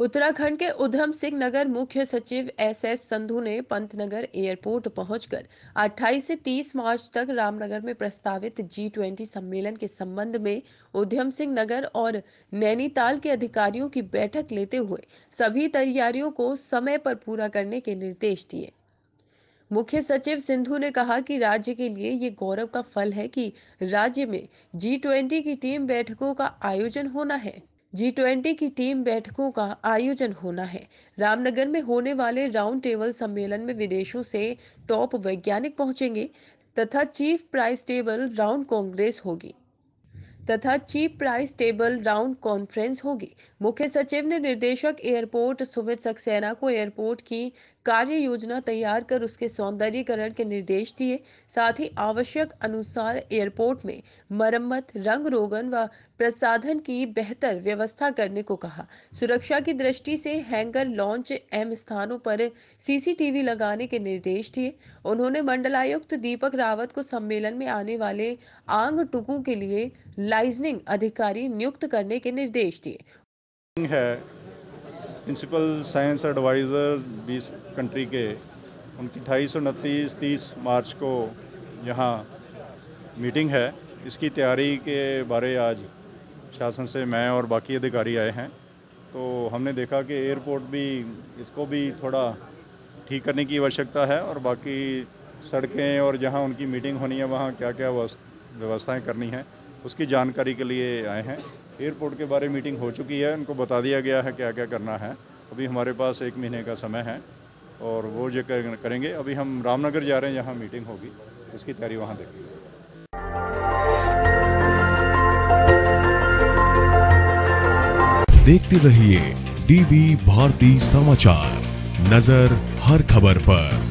उत्तराखंड के उधम सिंह नगर मुख्य सचिव एस एस संधू ने पंतनगर एयरपोर्ट पहुंचकर 28 से 30 मार्च तक रामनगर में प्रस्तावित जी ट्वेंटी सम्मेलन के संबंध में उधम सिंह नगर और नैनीताल के अधिकारियों की बैठक लेते हुए सभी तैयारियों को समय पर पूरा करने के निर्देश दिए मुख्य सचिव सिंधु ने कहा कि राज्य के लिए ये गौरव का फल है कि राज्य में जी ट्वेंटी की टीम बैठकों का आयोजन होना है जी ट्वेंटी की टीम बैठकों का आयोजन होना है रामनगर में होने वाले राउंड टेबल सम्मेलन में विदेशों से टॉप वैज्ञानिक पहुंचेंगे तथा chief price table round congress होगी तथा chief price table round conference होगी मुख्य सचिव ने निर्देशक एयरपोर्ट सुमित सक्सेना को एयरपोर्ट की कार्य योजना तैयार कर उसके सौंदर्यकरण के निर्देश दिए साथ ही आवश्यक अनुसार एयरपोर्ट में मरम्मत रंग रोगन व प्रसाधन की बेहतर व्यवस्था करने को कहा सुरक्षा की दृष्टि से हैंगर लॉन्च एम स्थानों पर सीसीटीवी लगाने के निर्देश दिए उन्होंने मंडलायुक्त दीपक रावत को सम्मेलन में आने वाले आंग टुकू के लिए लाइजनिंग अधिकारी नियुक्त करने के निर्देश दिए है प्रिंसिपल साइंस एडवाइज़र 20 कंट्री के उनकी अठाईस सौ उनतीस तीस मार्च को यहाँ मीटिंग है इसकी तैयारी के बारे आज शासन से मैं और बाकी अधिकारी आए हैं तो हमने देखा कि एयरपोर्ट भी इसको भी थोड़ा ठीक करने की आवश्यकता है और बाकी सड़कें और जहाँ उनकी मीटिंग होनी है वहाँ क्या क्या व्यवस्थाएँ करनी है उसकी जानकारी के लिए आए हैं एयरपोर्ट के बारे मीटिंग हो चुकी है उनको बता दिया गया है क्या क्या करना है अभी हमारे पास एक महीने का समय है और वो जो करेंगे अभी हम रामनगर जा रहे हैं जहाँ मीटिंग होगी उसकी तैयारी वहाँ देखेंगे देखते रहिए डीवी भारती समाचार नजर हर खबर पर